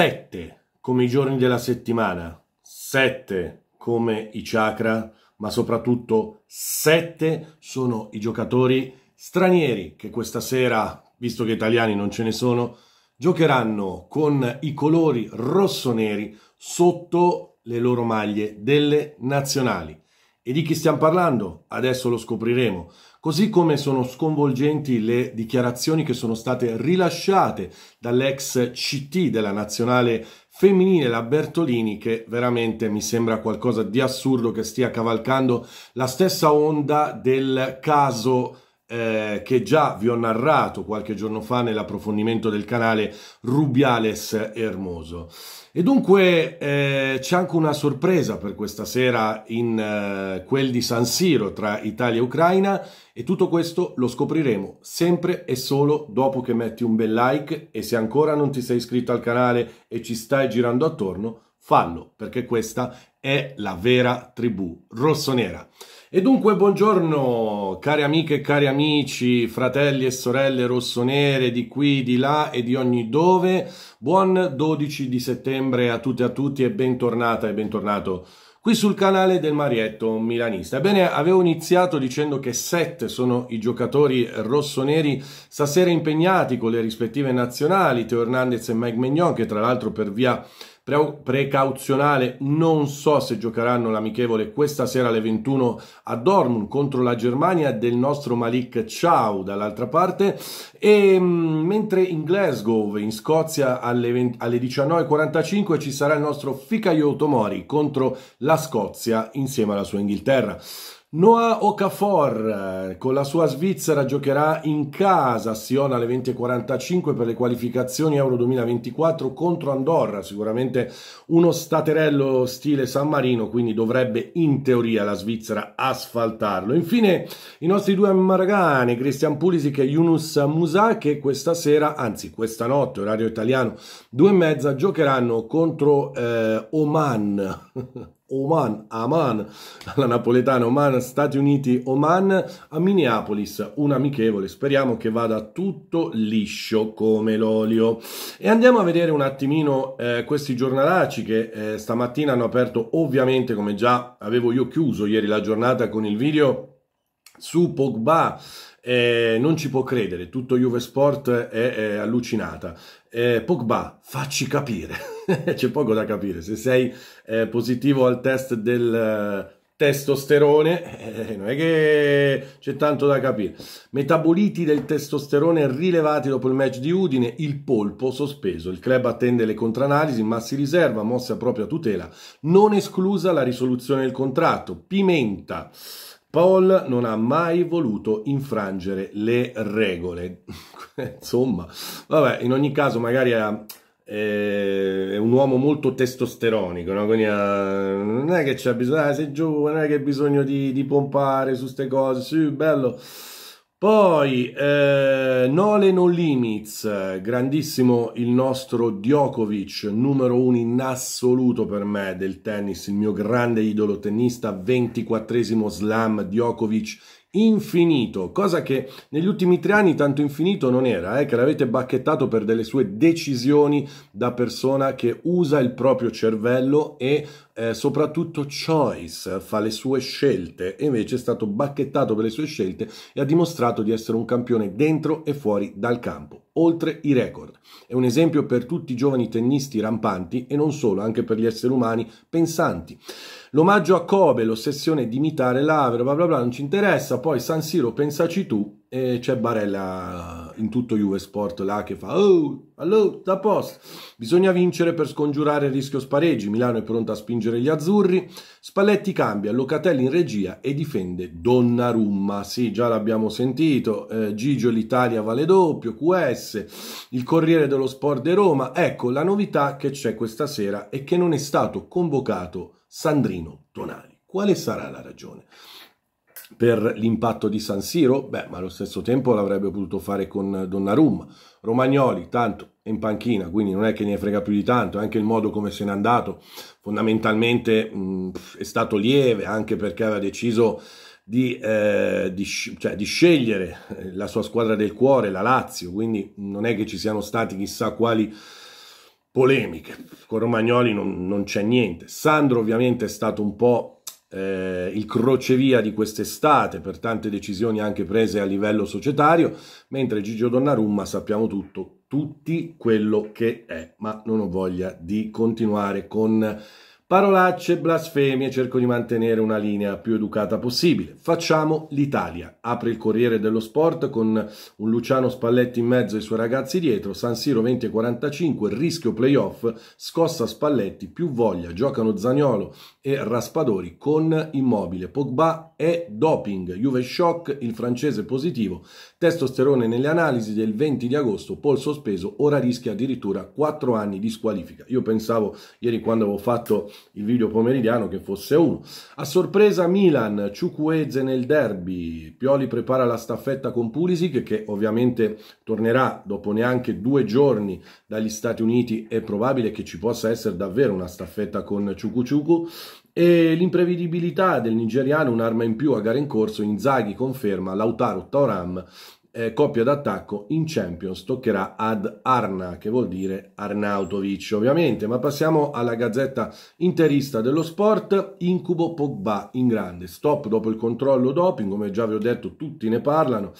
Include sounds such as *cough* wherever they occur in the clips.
sette come i giorni della settimana, sette come i chakra, ma soprattutto sette sono i giocatori stranieri che questa sera, visto che italiani non ce ne sono, giocheranno con i colori rosso-neri sotto le loro maglie delle nazionali. E di chi stiamo parlando? Adesso lo scopriremo. Così come sono sconvolgenti le dichiarazioni che sono state rilasciate dall'ex CT della nazionale femminile, la Bertolini, che veramente mi sembra qualcosa di assurdo che stia cavalcando la stessa onda del caso eh, che già vi ho narrato qualche giorno fa nell'approfondimento del canale Rubiales Hermoso. E dunque eh, c'è anche una sorpresa per questa sera in eh, quel di San Siro tra Italia e Ucraina e tutto questo lo scopriremo sempre e solo dopo che metti un bel like e se ancora non ti sei iscritto al canale e ci stai girando attorno, fallo perché questa è la vera tribù rossonera. E dunque buongiorno cari amiche e cari amici, fratelli e sorelle rossonere di qui, di là e di ogni dove. Buon 12 di settembre a tutte e a tutti e bentornata e bentornato qui sul canale del Marietto Milanista. Ebbene, avevo iniziato dicendo che sette sono i giocatori rossoneri stasera impegnati con le rispettive nazionali, Teo Hernandez e Mike Mignon, che tra l'altro per via precauzionale, non so se giocheranno l'amichevole questa sera alle 21 a Dortmund contro la Germania del nostro Malik Ciao dall'altra parte e ehm, mentre in Glasgow in Scozia alle, 20, alle 19.45 ci sarà il nostro Fikayo Tomori contro la Scozia insieme alla sua Inghilterra. Noah Okafor eh, con la sua Svizzera giocherà in casa a Siona alle 20.45 per le qualificazioni Euro 2024 contro Andorra, sicuramente uno staterello stile San Marino, quindi dovrebbe in teoria la Svizzera asfaltarlo. Infine i nostri due amaragani, Christian Pulisic e Yunus Musa che questa sera, anzi questa notte, orario italiano, due e mezza, giocheranno contro eh, Oman. *laughs* Oman, Aman, alla napoletana, Oman, Stati Uniti, Oman, a Minneapolis, un amichevole, speriamo che vada tutto liscio come l'olio. E andiamo a vedere un attimino eh, questi giornalacci che eh, stamattina hanno aperto, ovviamente come già avevo io chiuso ieri la giornata con il video su Pogba eh, non ci può credere, tutto Juve Sport è, è allucinata. Eh, Pogba, facci capire, *laughs* c'è poco da capire, se sei eh, positivo al test del eh, testosterone, eh, non è che c'è tanto da capire. Metaboliti del testosterone rilevati dopo il match di Udine, il polpo sospeso. Il club attende le contranalisi, ma si riserva mossa a propria tutela, non esclusa la risoluzione del contratto. Pimenta. Paul non ha mai voluto infrangere le regole. *laughs* Insomma, vabbè, in ogni caso magari ha eh, è un uomo molto testosteronico, no? quindi uh, non è che c'è bisogno, ah, sei giovane, non è che hai bisogno di, di pompare su queste cose, sì, bello. Poi eh, Nole No Limits, grandissimo il nostro Djokovic, numero uno in assoluto per me del tennis, il mio grande idolo tennista, 24 slam Djokovic infinito, cosa che negli ultimi tre anni tanto infinito non era, eh, che l'avete bacchettato per delle sue decisioni da persona che usa il proprio cervello e eh, soprattutto Choice fa le sue scelte invece è stato bacchettato per le sue scelte e ha dimostrato di essere un campione dentro e fuori dal campo, oltre i record. È un esempio per tutti i giovani tennisti rampanti e non solo, anche per gli esseri umani pensanti. L'omaggio a Kobe, l'ossessione di imitare l'Avero, bla bla bla, non ci interessa, poi San Siro pensaci tu e c'è Barella in tutto Juve Sport là che fa oh, allora, da post. Bisogna vincere per scongiurare il rischio spareggi. Milano è pronta a spingere gli azzurri. Spalletti cambia, Locatelli in regia e difende Donnarumma. Sì, già l'abbiamo sentito. Eh, Gigio l'Italia vale doppio, QS, il Corriere dello Sport di de Roma. Ecco, la novità che c'è questa sera è che non è stato convocato Sandrino Tonali. Quale sarà la ragione? per l'impatto di San Siro? Beh, ma allo stesso tempo l'avrebbe potuto fare con Donnarumma. Romagnoli, tanto è in panchina, quindi non è che ne frega più di tanto, anche il modo come se n'è andato fondamentalmente mh, è stato lieve, anche perché aveva deciso di, eh, di, cioè, di, scegliere eh, la sua squadra del cuore, la Lazio, quindi non è che ci siano stati chissà quali polemiche. Con Romagnoli non, non c'è niente. Sandro ovviamente è stato un po' eh, il crocevia di quest'estate per tante decisioni anche prese a livello societario, mentre Gigio Donnarumma sappiamo tutto, tutti quello che è, ma non ho voglia di continuare con Parolacce, blasfemie, cerco di mantenere una linea più educata possibile. Facciamo l'Italia. Apre il Corriere dello Sport con un Luciano Spalletti in mezzo ai suoi ragazzi dietro. San Siro 20-45, rischio playoff, scossa Spalletti, più voglia. Giocano Zagnolo e Raspadori con Immobile. Pogba è doping, Juve shock, il francese positivo. Testosterone nelle analisi del 20 di agosto, Paul sospeso, ora rischia addirittura 4 anni di squalifica. Io pensavo ieri quando avevo fatto il video pomeridiano che fosse uno. A sorpresa Milan, Ciucueze nel derby, Pioli prepara la staffetta con Pulisic che ovviamente tornerà dopo neanche due giorni dagli Stati Uniti, è probabile che ci possa essere davvero una staffetta con Ciucuciucu e l'imprevedibilità del nigeriano un'arma in più a gara in corso, Inzaghi conferma Lautaro Tauram eh, coppia d'attacco in Champions toccherà ad Arna, che vuol dire Arnautovic ovviamente, ma passiamo alla gazzetta interista dello sport, incubo Pogba in grande, stop dopo il controllo doping, come già vi ho detto tutti ne parlano,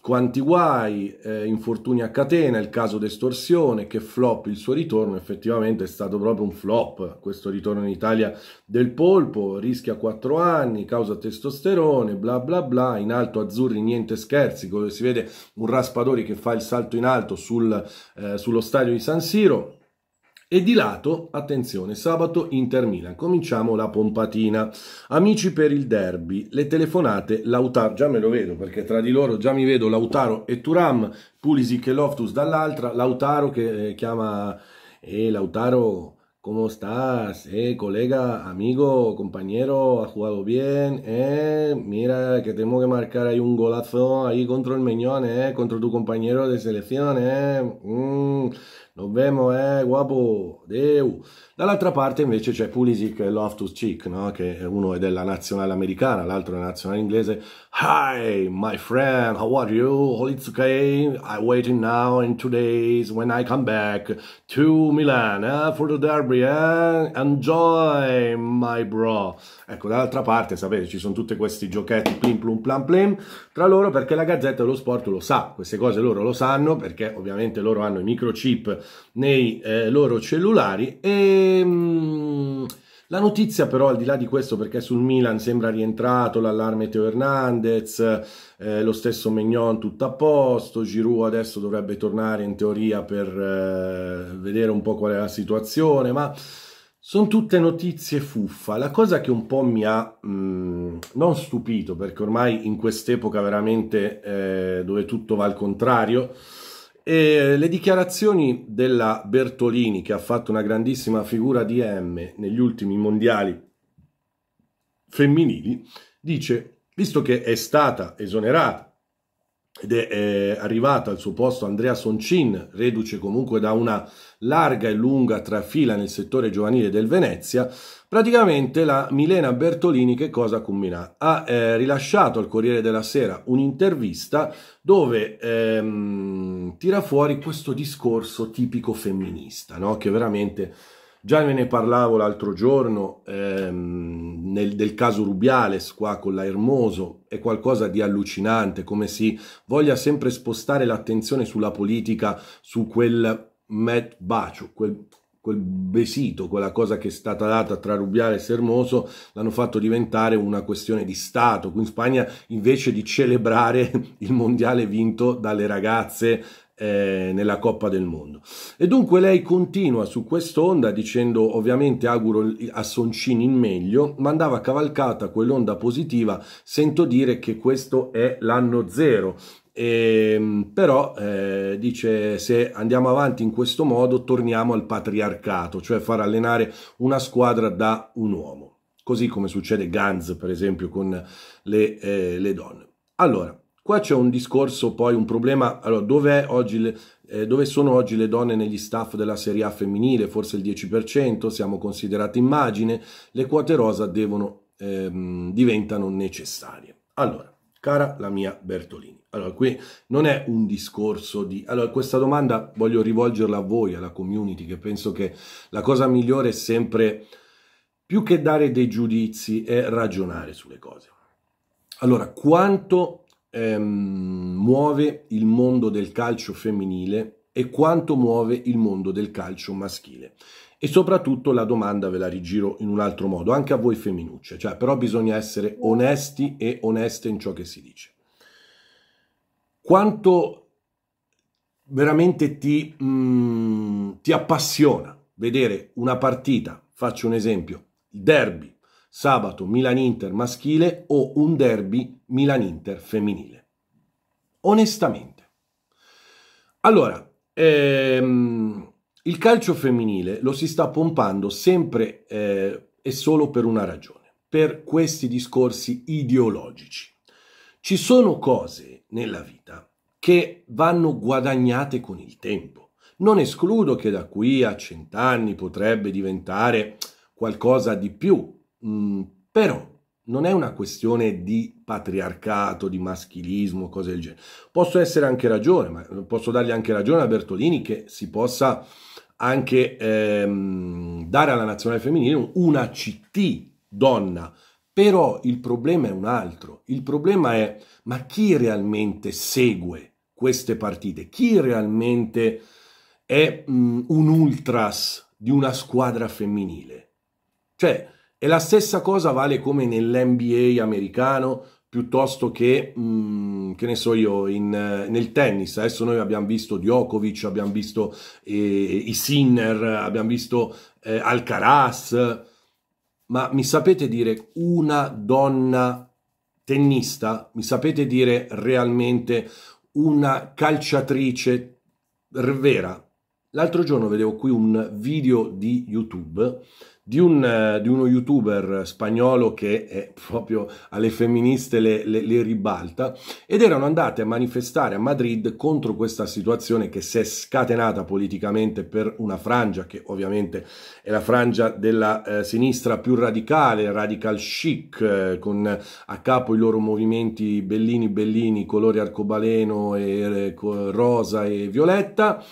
quanti guai, eh, infortuni a catena, il caso d'estorsione, che flop il suo ritorno, effettivamente è stato proprio un flop questo ritorno in Italia del polpo, rischia 4 anni, causa testosterone, bla bla bla, in alto azzurri niente scherzi, dove si vede un Raspadori che fa il salto in alto sul, eh, sullo stadio di San Siro, e di lato, attenzione, sabato Inter Milan. Cominciamo la pompatina. Amici per il derby, le telefonate Lautaro, già me lo vedo perché tra di loro già mi vedo Lautaro e Turam, Pulisic e Loftus dall'altra, Lautaro che eh, chiama e eh, Lautaro come estás? Eh, collega, amico, compagno, ha giocato bene, eh. Mira che tengo che marcar un golazzo ahí contro il Meñón, eh, contro tuo compagno di selezione, eh. Mm. Lo vemo, eh, guapo, deu. Dall'altra parte invece c'è Pulisic e Loftus Cheek, no? che uno è della nazionale americana, l'altro è nazionale inglese. Hi, my friend, how are you? All it's okay. I'm waiting now in two days when I come back to Milan eh, for the derby. Eh? Enjoy, my bro. Ecco, dall'altra parte, sapete, ci sono tutti questi giochetti plim plum plam plim tra loro perché la Gazzetta dello Sport lo sa, queste cose loro lo sanno perché ovviamente loro hanno i microchip nei eh, loro cellulari. E, ehm, mh, la notizia però, al di là di questo, perché sul Milan sembra rientrato l'allarme Teo Hernandez, eh, lo stesso Mignon tutto a posto, Giroud adesso dovrebbe tornare in teoria per eh, vedere un po' qual è la situazione, ma sono tutte notizie fuffa. La cosa che un po' mi ha mh, mm, non stupito, perché ormai in quest'epoca veramente eh, dove tutto va al contrario, e le dichiarazioni della Bertolini, che ha fatto una grandissima figura di M negli ultimi mondiali femminili, dice, visto che è stata esonerata ed è eh, arrivato al suo posto Andrea Soncin, reduce comunque da una larga e lunga trafila nel settore giovanile del Venezia, praticamente la Milena Bertolini che cosa ha Ha eh, rilasciato al Corriere della Sera un'intervista dove ehm, tira fuori questo discorso tipico femminista, no? che veramente Già ve ne parlavo l'altro giorno ehm, nel, del caso Rubiales qua con la Hermoso, è qualcosa di allucinante come si voglia sempre spostare l'attenzione sulla politica, su quel met bacio, quel, quel besito, quella cosa che è stata data tra Rubiales e Hermoso, l'hanno fatto diventare una questione di Stato. Qui in Spagna invece di celebrare *laughs* il mondiale vinto dalle ragazze eh, nella Coppa del Mondo. E dunque lei continua su quest'onda dicendo ovviamente auguro a Soncini il meglio, ma andava cavalcata quell'onda positiva, sento dire che questo è l'anno zero. E, ehm, però eh, dice se andiamo avanti in questo modo torniamo al patriarcato, cioè far allenare una squadra da un uomo, così come succede Gans per esempio con le, eh, le donne. Allora, Qua c'è un discorso, poi un problema, allora dov'è oggi le, eh, dove sono oggi le donne negli staff della Serie A femminile? Forse il 10%, siamo considerate immagine, le quote rosa devono, ehm, diventano necessarie. Allora, cara la mia Bertolini, allora qui non è un discorso di... Allora questa domanda voglio rivolgerla a voi, alla community, che penso che la cosa migliore è sempre, più che dare dei giudizi, è ragionare sulle cose. Allora, quanto ehm, muove il mondo del calcio femminile e quanto muove il mondo del calcio maschile. E soprattutto la domanda ve la rigiro in un altro modo, anche a voi femminucce, cioè però bisogna essere onesti e oneste in ciò che si dice. Quanto veramente ti, mh, mm, ti appassiona vedere una partita, faccio un esempio, il derby sabato Milan-Inter maschile o un derby Milan-Inter femminile. Onestamente. Allora, ehm, il calcio femminile lo si sta pompando sempre eh, e solo per una ragione, per questi discorsi ideologici. Ci sono cose nella vita che vanno guadagnate con il tempo. Non escludo che da qui a cent'anni potrebbe diventare qualcosa di più Mm, però non è una questione di patriarcato, di maschilismo, cose del genere. Posso essere anche ragione, ma posso dargli anche ragione a Bertolini che si possa anche ehm, dare alla nazionale femminile una CT donna. Però il problema è un altro. Il problema è ma chi realmente segue queste partite? Chi realmente è mh, mm, un ultras di una squadra femminile? Cioè, e la stessa cosa vale come nell'NBA americano piuttosto che, mh, mm, che ne so io, in, nel tennis. Adesso noi abbiamo visto Djokovic, abbiamo visto eh, i Sinner, abbiamo visto eh, Alcaraz. Ma mi sapete dire una donna tennista? Mi sapete dire realmente una calciatrice vera? L'altro giorno vedevo qui un video di YouTube di, un, eh, di, uno youtuber spagnolo che è proprio alle femministe le, le, le, ribalta ed erano andate a manifestare a Madrid contro questa situazione che si è scatenata politicamente per una frangia che ovviamente è la frangia della eh, sinistra più radicale, radical chic, eh, con a capo i loro movimenti bellini bellini, colori arcobaleno e eh, rosa e violetta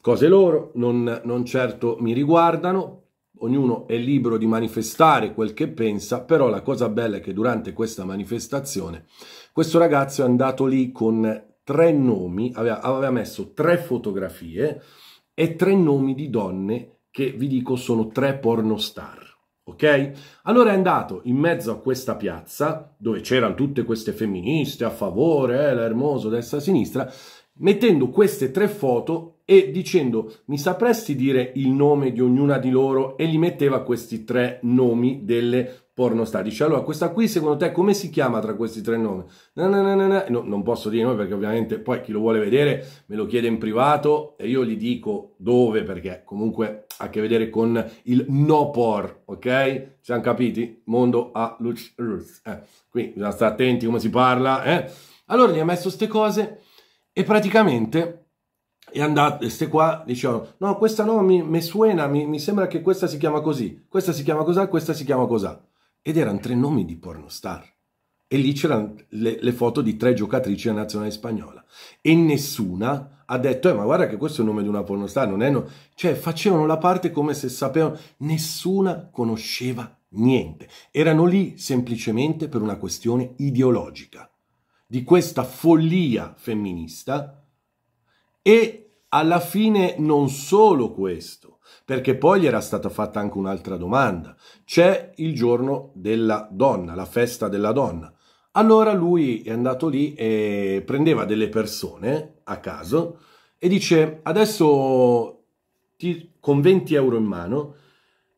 cose loro, non, non certo mi riguardano, ognuno è libero di manifestare quel che pensa, però la cosa bella è che durante questa manifestazione questo ragazzo è andato lì con tre nomi, aveva, aveva messo tre fotografie e tre nomi di donne che vi dico sono tre pornostar. Ok? Allora è andato in mezzo a questa piazza dove c'erano tutte queste femministe a favore, eh, l'ermoso, destra, sinistra, mettendo queste tre foto e dicendo mi sapresti dire il nome di ognuna di loro e gli metteva questi tre nomi delle pornostar. Dice allora questa qui secondo te come si chiama tra questi tre nomi? No, no, no, no, non posso dire noi perché ovviamente poi chi lo vuole vedere me lo chiede in privato e io gli dico dove perché comunque ha a che vedere con il no por, ok? Siamo capiti? Mondo a luce. Eh, qui bisogna stare attenti come si parla. Eh? Allora gli ha messo queste cose e praticamente è andato, queste qua dicevano, no, questa no, mi, mi suena, mi, mi, sembra che questa si chiama così, questa si chiama così, questa si chiama così. Ed erano tre nomi di pornostar. E lì c'erano le, le foto di tre giocatrici della nazionale spagnola. E nessuna ha detto, eh, ma guarda che questo è il nome di una pornostar, non è... No... Cioè, facevano la parte come se sapevano, nessuna conosceva niente. Erano lì semplicemente per una questione ideologica di questa follia femminista e alla fine non solo questo, perché poi gli era stata fatta anche un'altra domanda. C'è il giorno della donna, la festa della donna. Allora lui è andato lì e prendeva delle persone a caso e dice adesso ti, con 20 euro in mano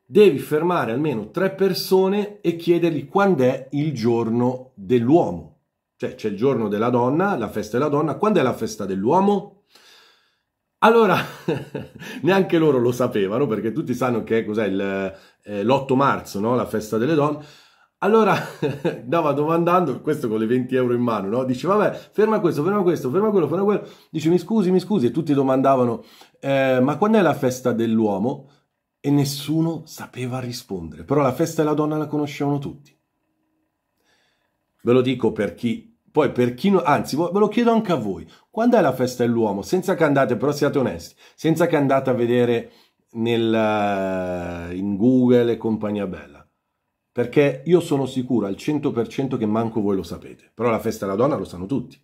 devi fermare almeno tre persone e chiedergli quando è il giorno dell'uomo cioè c'è il giorno della donna, la festa della donna. Quando è la festa dell'uomo? Allora, *laughs* neanche loro lo sapevano perché tutti sanno che cos'è il, eh, l'8 marzo, no? la festa delle donne. Allora andava *laughs* domandando, questo con le 20 euro in mano, no? dice vabbè, ferma questo, ferma questo, ferma quello, ferma quello. Dice mi scusi, mi scusi. E tutti domandavano, eh, ma quando è la festa dell'uomo? E nessuno sapeva rispondere. Però la festa della donna la conoscevano tutti. Ve lo dico per chi poi per chi non... Anzi, ve lo chiedo anche a voi. Quando è la festa dell'uomo? Senza che andate, però siate onesti, senza che andate a vedere nel, eh, in Google e compagnia bella. Perché io sono sicuro al 100% che manco voi lo sapete. Però la festa della donna lo sanno tutti.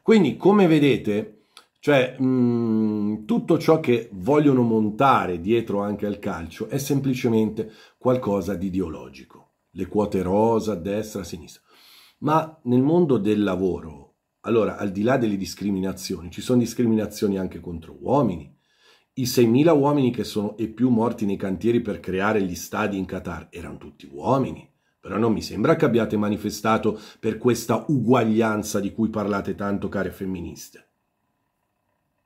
Quindi, come vedete, cioè, mh, mm, tutto ciò che vogliono montare dietro anche al calcio è semplicemente qualcosa di ideologico. Le quote rosa, destra, sinistra. Ma nel mondo del lavoro, allora, al di là delle discriminazioni, ci sono discriminazioni anche contro uomini. I 6.000 uomini che sono e più morti nei cantieri per creare gli stadi in Qatar erano tutti uomini. Però non mi sembra che abbiate manifestato per questa uguaglianza di cui parlate tanto, care femministe.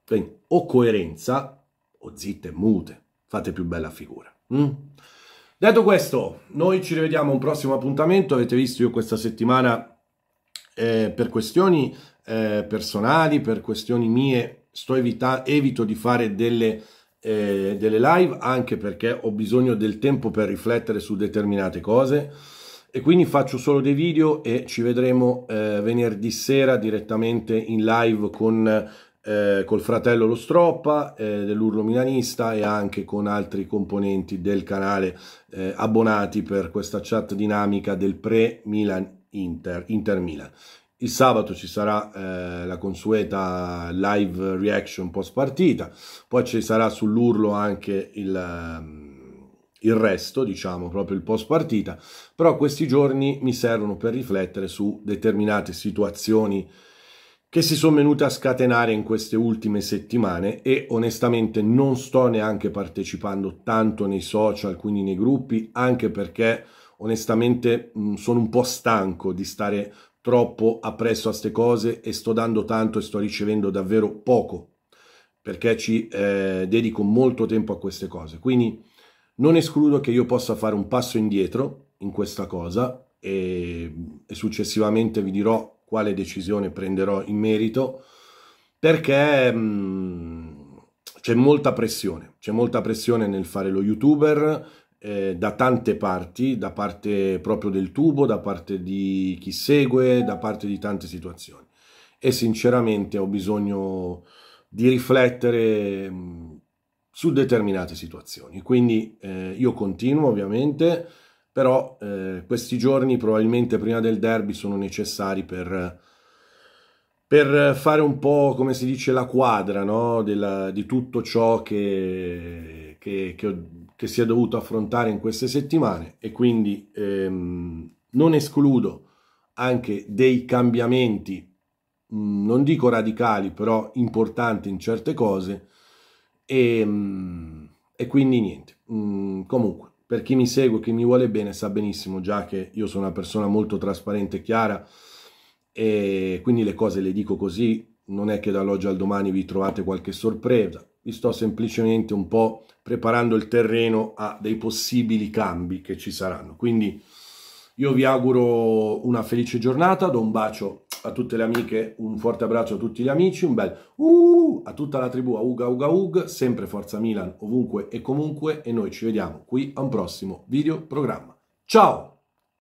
Quindi, o coerenza, o zitte e mute, fate più bella figura. Mm? Detto questo, noi ci rivediamo a un prossimo appuntamento. Avete visto io questa settimana eh, per questioni eh, personali, per questioni mie, sto evita- evito di fare delle, eh, delle live anche perché ho bisogno del tempo per riflettere su determinate cose e quindi faccio solo dei video e ci vedremo eh, venerdì sera direttamente in live con eh, col fratello Lo Stroppa eh, dell'Urlo Milanista e anche con altri componenti del canale eh, abbonati per questa chat dinamica del pre-Milan Inter, Inter Milan. Il sabato ci sarà eh, la consueta live reaction post partita, poi ci sarà sull'Urlo anche il ehm, il resto, diciamo, proprio il post partita, però questi giorni mi servono per riflettere su determinate situazioni che si sono venute a scatenare in queste ultime settimane e onestamente non sto neanche partecipando tanto nei social, quindi nei gruppi, anche perché onestamente mh, mm, sono un po' stanco di stare troppo appresso a queste cose e sto dando tanto e sto ricevendo davvero poco perché ci eh, dedico molto tempo a queste cose. Quindi non escludo che io possa fare un passo indietro in questa cosa e, mm, e successivamente vi dirò quale decisione prenderò in merito, perché mm, c'è molta pressione, c'è molta pressione nel fare lo youtuber eh, da tante parti, da parte proprio del tubo, da parte di chi segue, da parte di tante situazioni. E sinceramente ho bisogno di riflettere mm, su determinate situazioni. Quindi eh, io continuo ovviamente però eh, questi giorni probabilmente prima del derby sono necessari per, per fare un po', come si dice, la quadra no? Della, di tutto ciò che, che, che, che, si è dovuto affrontare in queste settimane e quindi ehm, non escludo anche dei cambiamenti, mm, non dico radicali, però importanti in certe cose e, ehm, e quindi niente. Mm, comunque, per chi mi segue, chi mi vuole bene, sa benissimo già che io sono una persona molto trasparente e chiara e quindi le cose le dico così, non è che dall'oggi al domani vi trovate qualche sorpresa, vi sto semplicemente un po' preparando il terreno a dei possibili cambi che ci saranno. Quindi io vi auguro una felice giornata, do un bacio a tutte le amiche, un forte abbraccio a tutti gli amici, un bel uh a tutta la tribù, a Uga Uga Ug, sempre Forza Milan ovunque e comunque e noi ci vediamo qui a un prossimo video programma. Ciao!